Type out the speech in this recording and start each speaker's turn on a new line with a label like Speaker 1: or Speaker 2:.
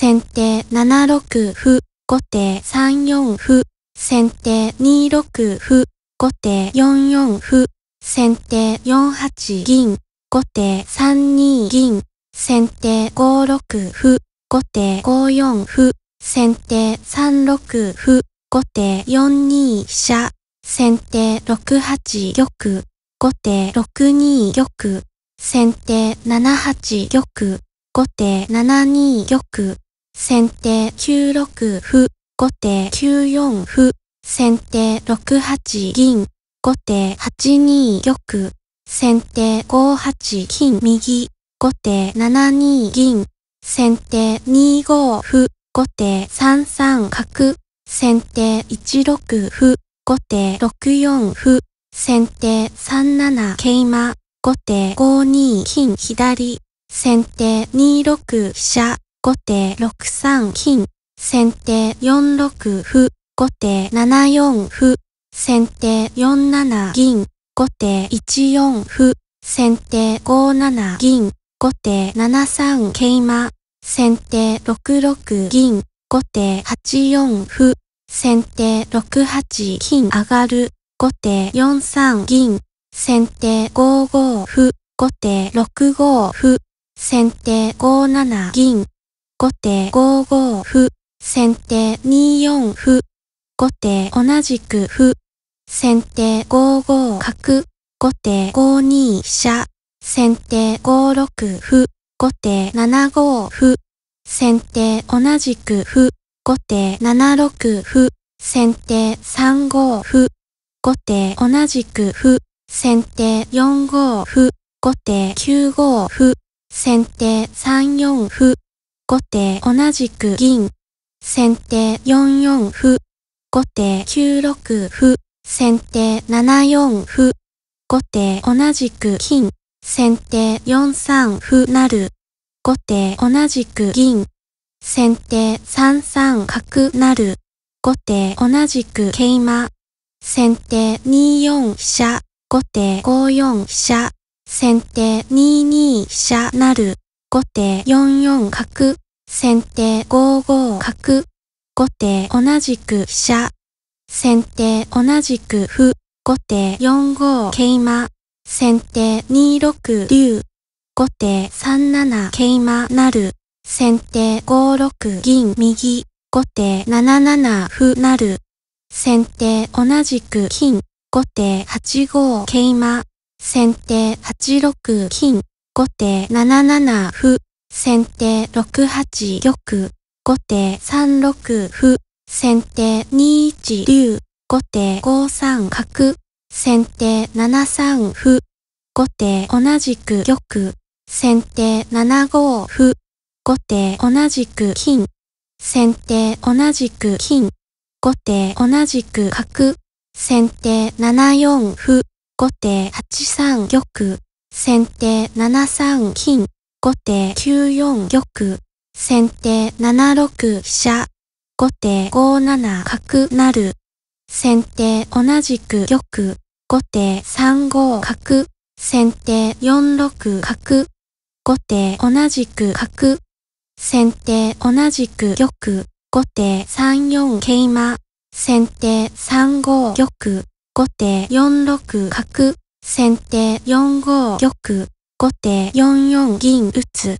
Speaker 1: 先手7六歩、後手3四歩、先手2六歩、後手4四歩、先手4八銀、後手3二銀、先手5六歩、後手5四歩、先手3六歩、後手4二飛車、先手6八玉、後手6二玉、先手7八玉、後手7二玉、先手9六歩、後手9四歩、先手6八銀、後手8二玉、先手5八金右、後手7二銀、先手2五歩、後手3三角、先手1六歩、後手6四歩、先手3七桂馬、後手5二金左、先手2六飛車、後手6三金、先手4六歩、後手7四歩、先手4七銀、後手1四歩、先手5七銀、後手7三桂馬、先手6六銀、後手8四歩、先手6八金上がる、後手4三銀、先手5五歩、後手6五歩、先手5七銀、後手5五歩、先手2四歩、後手同じく歩、先手5五角、後手5二飛車、先手5六歩、後手7五歩、先手同じく歩、後手7六歩、先手3五歩、後手同じく歩、先手4五歩、後手9五歩、先手3四歩、後手同じく銀。先手4四歩。後手9六歩。先手7四歩。後手同じく金。先手4三歩なる。後手同じく銀。先手3三角なる。後手同じく桂馬。先手2四飛車。後手5四飛車。先手2二飛車なる。後手4四角、先手5五角、後手同じく飛車、先手同じく歩、後手4五桂馬、先手2六竜、後手3七桂馬なる、先手5六銀右、後手7七歩なる、先手同じく金、後手8五桂馬、先手8六金、後手7七歩、先手6八玉、後手3六歩、先手2一竜、後手5三角、先手7三歩、後手同じく玉、先手7五歩、後手同じく金、先手同じく金、後手同じく角、先手7四歩、後手8三玉、先手7三金、後手9四玉、先手7六飛車、後手5七角なる、先手同じく玉、後手3五角、先手4六角、後手同じく角、先手同じく玉、後手3四桂馬、先手3五玉、後手4六角、先手4五玉、後手4四銀打つ。